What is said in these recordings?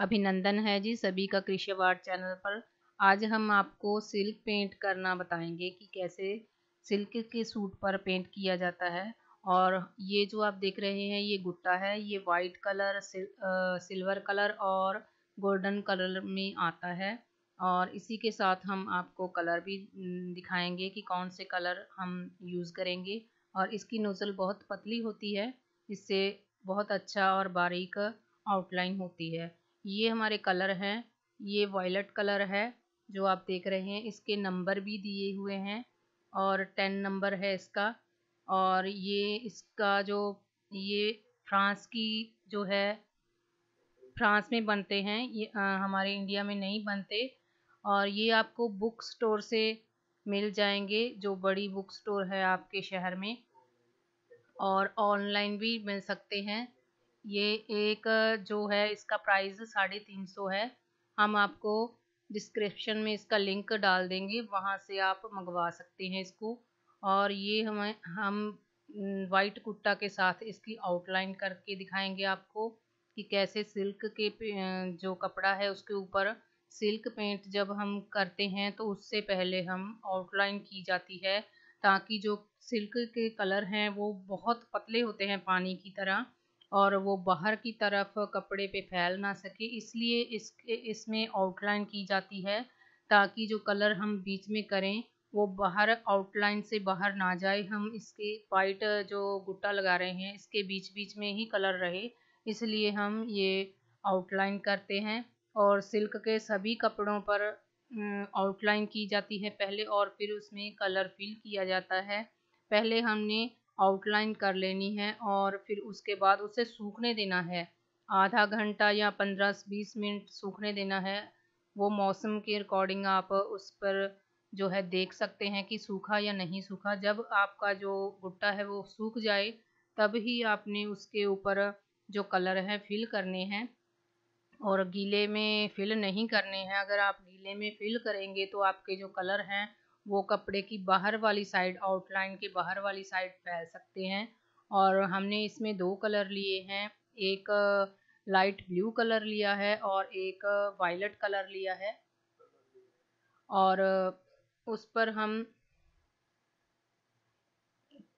अभिनंदन है जी सभी का कृषि वार्ड चैनल पर आज हम आपको सिल्क पेंट करना बताएंगे कि कैसे सिल्क के सूट पर पेंट किया जाता है और ये जो आप देख रहे हैं ये गुट्टा है ये वाइट कलर सिल, आ, सिल्वर कलर और गोल्डन कलर में आता है और इसी के साथ हम आपको कलर भी दिखाएंगे कि कौन से कलर हम यूज़ करेंगे और इसकी नोज़ल बहुत पतली होती है इससे बहुत अच्छा और बारीक आउटलाइन होती है ये हमारे कलर हैं ये वॉयलेट कलर है जो आप देख रहे हैं इसके नंबर भी दिए हुए हैं और टेन नंबर है इसका और ये इसका जो ये फ्रांस की जो है फ्रांस में बनते हैं ये आ, हमारे इंडिया में नहीं बनते और ये आपको बुक स्टोर से मिल जाएंगे जो बड़ी बुक स्टोर है आपके शहर में और ऑनलाइन भी मिल सकते हैं ये एक जो है इसका प्राइस साढ़े तीन सौ है हम आपको डिस्क्रिप्शन में इसका लिंक डाल देंगे वहाँ से आप मंगवा सकते हैं इसको और ये हमें हम वाइट कुट्टा के साथ इसकी आउटलाइन करके दिखाएंगे आपको कि कैसे सिल्क के जो कपड़ा है उसके ऊपर सिल्क पेंट जब हम करते हैं तो उससे पहले हम आउटलाइन की जाती है ताकि जो सिल्क के कलर हैं वो बहुत पतले होते हैं पानी की तरह और वो बाहर की तरफ कपड़े पे फैल ना सके इसलिए इस इसमें आउटलाइन की जाती है ताकि जो कलर हम बीच में करें वो बाहर आउटलाइन से बाहर ना जाए हम इसके वाइट जो गुट्टा लगा रहे हैं इसके बीच बीच में ही कलर रहे इसलिए हम ये आउटलाइन करते हैं और सिल्क के सभी कपड़ों पर आउटलाइन की जाती है पहले और फिर उसमें कलर फिल किया जाता है पहले हमने आउटलाइन कर लेनी है और फिर उसके बाद उसे सूखने देना है आधा घंटा या पंद्रह बीस मिनट सूखने देना है वो मौसम के अकॉर्डिंग आप उस पर जो है देख सकते हैं कि सूखा या नहीं सूखा जब आपका जो गुट्टा है वो सूख जाए तब ही आपने उसके ऊपर जो कलर है फिल करने हैं और गीले में फिल नहीं करने हैं अगर आप गीले में फिल करेंगे तो आपके जो कलर हैं वो कपड़े की बाहर वाली साइड आउटलाइन के बाहर वाली साइड फैल सकते हैं और हमने इसमें दो कलर लिए हैं एक लाइट ब्लू कलर लिया है और एक वायलट कलर लिया है और उस पर हम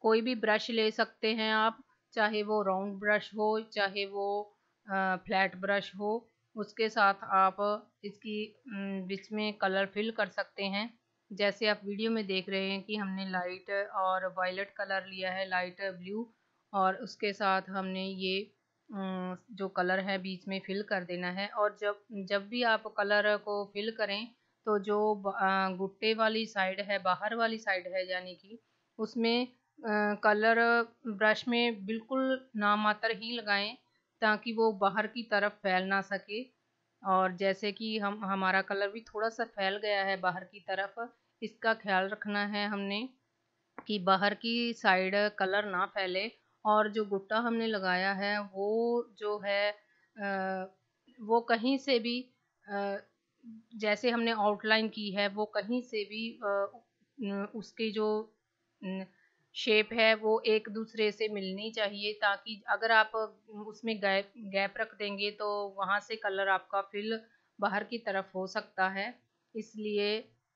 कोई भी ब्रश ले सकते हैं आप चाहे वो राउंड ब्रश हो चाहे वो फ्लैट ब्रश हो उसके साथ आप इसकी बीच में कलर फिल कर सकते हैं जैसे आप वीडियो में देख रहे हैं कि हमने लाइट और वायलट कलर लिया है लाइट ब्लू और उसके साथ हमने ये अं, जो कलर है बीच में फिल कर देना है और जब जब भी आप कलर को फिल करें तो जो गुट्टे वाली साइड है बाहर वाली साइड है यानी कि उसमें कलर ब्रश में बिल्कुल नामात्र ही लगाएं ताकि वो बाहर की तरफ फैल ना सके और जैसे कि हम हमारा कलर भी थोड़ा सा फैल गया है बाहर की तरफ इसका ख्याल रखना है हमने कि बाहर की साइड कलर ना फैले और जो गुट्टा हमने लगाया है वो जो है आ, वो कहीं से भी आ, जैसे हमने आउटलाइन की है वो कहीं से भी आ, उसकी जो शेप है वो एक दूसरे से मिलनी चाहिए ताकि अगर आप उसमें गैप गैप रख देंगे तो वहाँ से कलर आपका फिल बाहर की तरफ हो सकता है इसलिए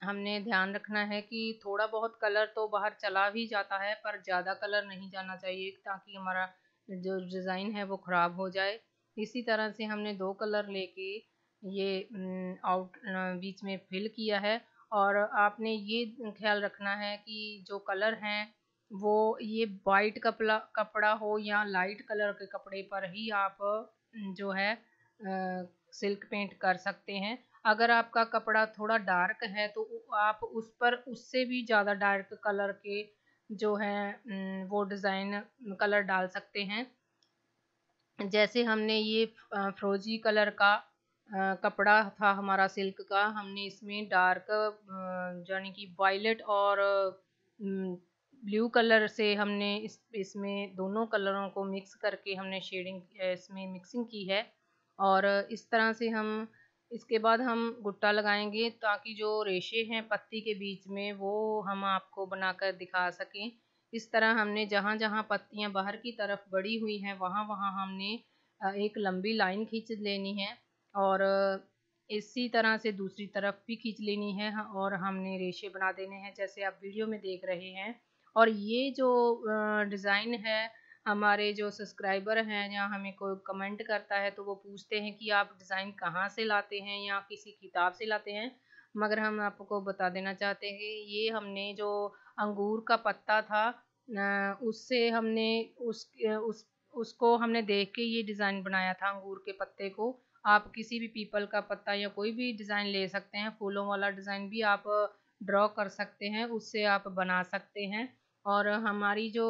हमने ध्यान रखना है कि थोड़ा बहुत कलर तो बाहर चला भी जाता है पर ज़्यादा कलर नहीं जाना चाहिए ताकि हमारा जो डिज़ाइन है वो ख़राब हो जाए इसी तरह से हमने दो कलर लेके ये आउट बीच में फिल किया है और आपने ये ख्याल रखना है कि जो कलर हैं वो ये वाइट कपड़ा कपड़ा हो या लाइट कलर के कपड़े पर ही आप जो है सिल्क पेंट कर सकते हैं अगर आपका कपड़ा थोड़ा डार्क है तो आप उस पर उससे भी ज़्यादा डार्क कलर के जो है वो डिज़ाइन कलर डाल सकते हैं जैसे हमने ये फ्रोजी कलर का कपड़ा था हमारा सिल्क का हमने इसमें डार्क यानी कि वायलेट और ब्लू कलर से हमने इस इसमें दोनों कलरों को मिक्स करके हमने शेडिंग इसमें मिक्सिंग की है और इस तरह से हम इसके बाद हम गुट्टा लगाएंगे ताकि जो रेशे हैं पत्ती के बीच में वो हम आपको बनाकर दिखा सकें इस तरह हमने जहाँ जहाँ पत्तियाँ बाहर की तरफ बढ़ी हुई हैं वहाँ वहाँ हमने एक लंबी लाइन खींच लेनी है और इसी तरह से दूसरी तरफ भी खींच लेनी है और हमने रेशे बना देने हैं जैसे आप वीडियो में देख रहे हैं और ये जो डिज़ाइन है हमारे जो सब्सक्राइबर हैं या हमें कोई कमेंट करता है तो वो पूछते हैं कि आप डिज़ाइन कहाँ से लाते हैं या किसी किताब से लाते हैं मगर हम आपको बता देना चाहते हैं ये हमने जो अंगूर का पत्ता था उससे हमने उस उस उसको हमने देख के ये डिज़ाइन बनाया था अंगूर के पत्ते को आप किसी भी पीपल का पत्ता या कोई भी डिज़ाइन ले सकते हैं फूलों वाला डिज़ाइन भी आप ड्रॉ कर सकते हैं उससे आप बना सकते हैं और हमारी जो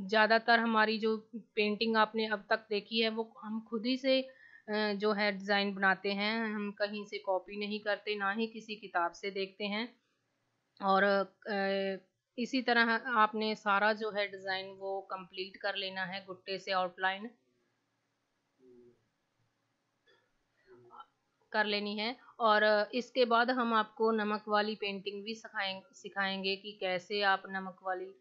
ज़्यादातर हमारी जो पेंटिंग आपने अब तक देखी है वो हम खुद ही से जो है डिज़ाइन बनाते हैं हम कहीं से कॉपी नहीं करते ना ही किसी किताब से देखते हैं और इसी तरह आपने सारा जो है डिज़ाइन वो कंप्लीट कर लेना है गुट्टे से आउटलाइन कर लेनी है और इसके बाद हम आपको नमक वाली पेंटिंग भी सिखाएंगे सिखाएंगे कि कैसे आप नमक वाली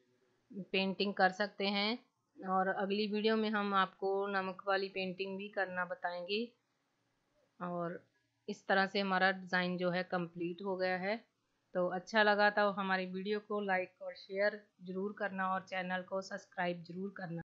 पेंटिंग कर सकते हैं और अगली वीडियो में हम आपको नमक वाली पेंटिंग भी करना बताएंगे और इस तरह से हमारा डिज़ाइन जो है कंप्लीट हो गया है तो अच्छा लगा तो हमारी वीडियो को लाइक और शेयर ज़रूर करना और चैनल को सब्सक्राइब ज़रूर करना